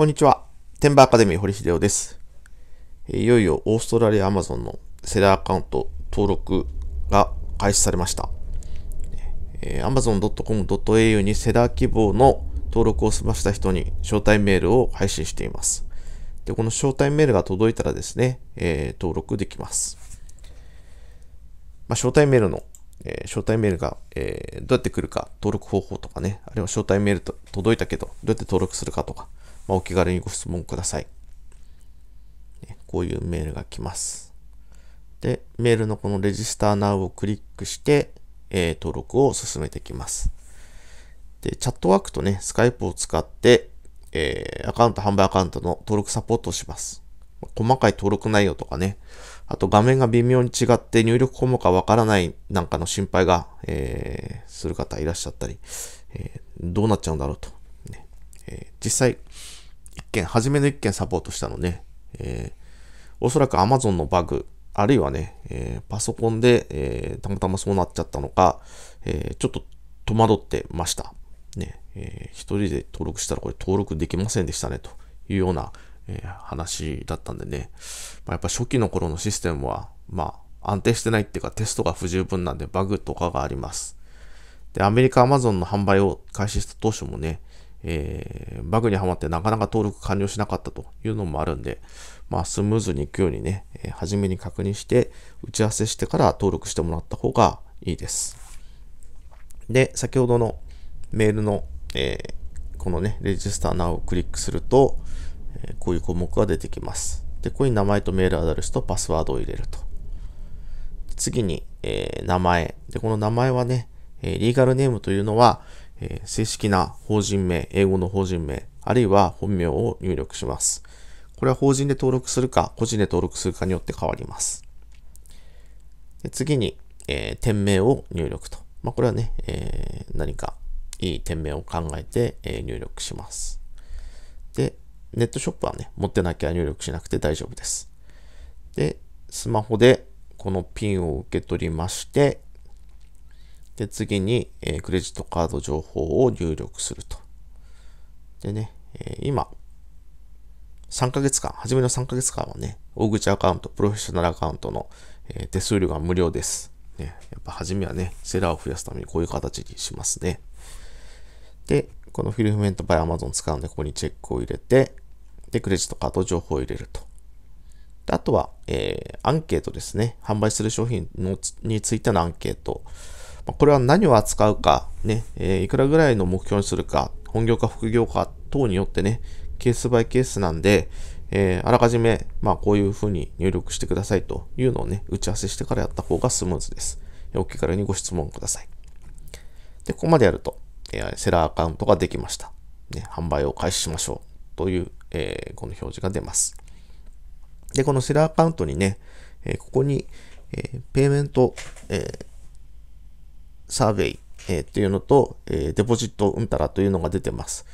こんにちは。テンバーアカデミー堀秀夫です。いよいよオーストラリアアマゾンのセラーアカウント登録が開始されました。amazon.com.au にセラー希望の登録を済ませた人に招待メールを配信しています。で、この招待メールが届いたらですね、えー、登録できます。まあ、招待メールの、えー、招待メールが、えー、どうやって来るか、登録方法とかね、あるいは招待メールと届いたけど、どうやって登録するかとか、まあ、お気軽にご質問ください。こういうメールが来ます。で、メールのこのレジスター Now をクリックして、えー、登録を進めてきます。で、チャットワークとね、スカイプを使って、えー、アカウント、販売アカウントの登録サポートをします。細かい登録内容とかね、あと画面が微妙に違って入力項目がわからないなんかの心配が、えー、する方いらっしゃったり、えー、どうなっちゃうんだろうと、ねえー、実際、一件、初めの一件サポートしたのね、えー、おそらく Amazon のバグ、あるいはね、えー、パソコンで、えー、たまたまそうなっちゃったのか、えー、ちょっと戸惑ってました。ね、えー、一人で登録したらこれ登録できませんでしたね、というような、えー、話だったんでね、まあ、やっぱ初期の頃のシステムは、まあ、安定してないっていうかテストが不十分なんでバグとかがあります。で、アメリカ Amazon の販売を開始した当初もね、えー、バグにはまってなかなか登録完了しなかったというのもあるんで、まあ、スムーズにいくようにね、えー、初めに確認して、打ち合わせしてから登録してもらった方がいいです。で、先ほどのメールの、えー、このね、レジスターナウをクリックすると、えこういう項目が出てきます。で、ここに名前とメールアドレスとパスワードを入れると。次に、え名前。で、この名前はね、えリーガルネームというのは、えー、正式な法人名、英語の法人名、あるいは本名を入力します。これは法人で登録するか、個人で登録するかによって変わります。で次に、えー、店名を入力と。まあ、これはね、えー、何かいい店名を考えて、え入力します。で、ネットショップはね、持ってなきゃ入力しなくて大丈夫です。で、スマホでこのピンを受け取りまして、で、次に、えー、クレジットカード情報を入力すると。でね、えー、今、3ヶ月間、初めの3ヶ月間はね、大口アカウント、プロフェッショナルアカウントの、えー、手数料が無料です。ね、やっぱ初めはね、セラーを増やすためにこういう形にしますね。で、このフィルフメントバイアマゾン使うので、ここにチェックを入れて、で、クレジットカード情報を入れると。であとは、えー、アンケートですね。販売する商品のについてのアンケート。これは何を扱うか、ね、えいくらぐらいの目標にするか、本業か副業か等によってね、ケースバイケースなんで、えー、あらかじめ、まあ、こういうふうに入力してくださいというのをね、打ち合わせしてからやった方がスムーズです。お気軽にご質問ください。で、ここまでやると、えー、セラーアカウントができました。ね、販売を開始しましょうという、えー、この表示が出ます。で、このセラーアカウントにね、えここに、えペイメント、えーサーベイ、えー、っていうのと、えー、デポジットうんたらというのが出てます。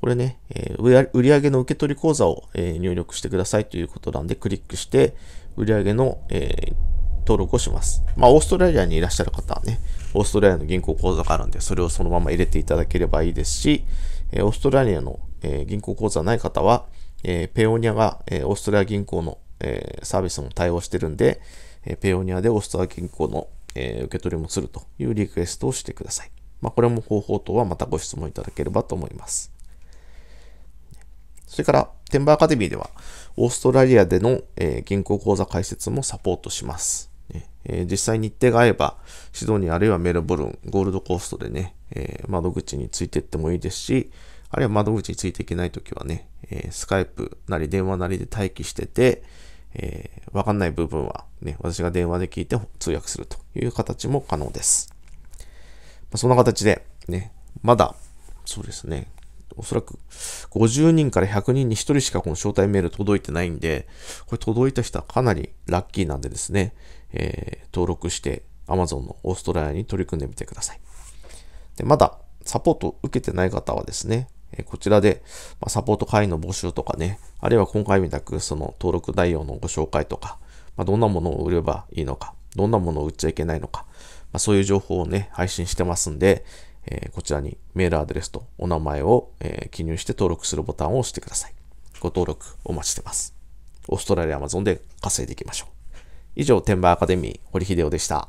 これね、えー、売上の受け取り口座を、えー、入力してくださいということなんで、クリックして、売上の、えー、登録をします。まあ、オーストラリアにいらっしゃる方はね、オーストラリアの銀行口座があるんで、それをそのまま入れていただければいいですし、えー、オーストラリアの、えー、銀行口座ない方は、えー、ペオニアが、えー、オーストラリア銀行の、えー、サービスも対応してるんで、えー、ペオニアでオーストラリア銀行の、えー、受け取りもするというリクエストをしてください。まあ、これも方法等はまたご質問いただければと思います。それから、テンバーアカデミーでは、オーストラリアでの、えー、銀行口座開設もサポートします。えー、実際日程が合えば、シドニーあるいはメルボルン、ゴールドコーストでね、えー、窓口についていってもいいですし、あるいは窓口についていけないときはね、えー、スカイプなり電話なりで待機してて、えー、わかんない部分はね、私が電話で聞いて通訳するという形も可能です。まあ、そんな形で、ね、まだ、そうですね、おそらく50人から100人に1人しかこの招待メール届いてないんで、これ届いた人はかなりラッキーなんでですね、えー、登録して Amazon のオーストラリアに取り組んでみてください。で、まだサポート受けてない方はですね、えこちらで、まサポート会員の募集とかね、あるいは今回みたくその登録内容のご紹介とか、まどんなものを売ればいいのか、どんなものを売っちゃいけないのか、まそういう情報をね、配信してますんで、えこちらにメールアドレスとお名前を、え記入して登録するボタンを押してください。ご登録お待ちしてます。オーストラリアアマゾンで稼いでいきましょう。以上、天馬アカデミー、堀秀夫でした。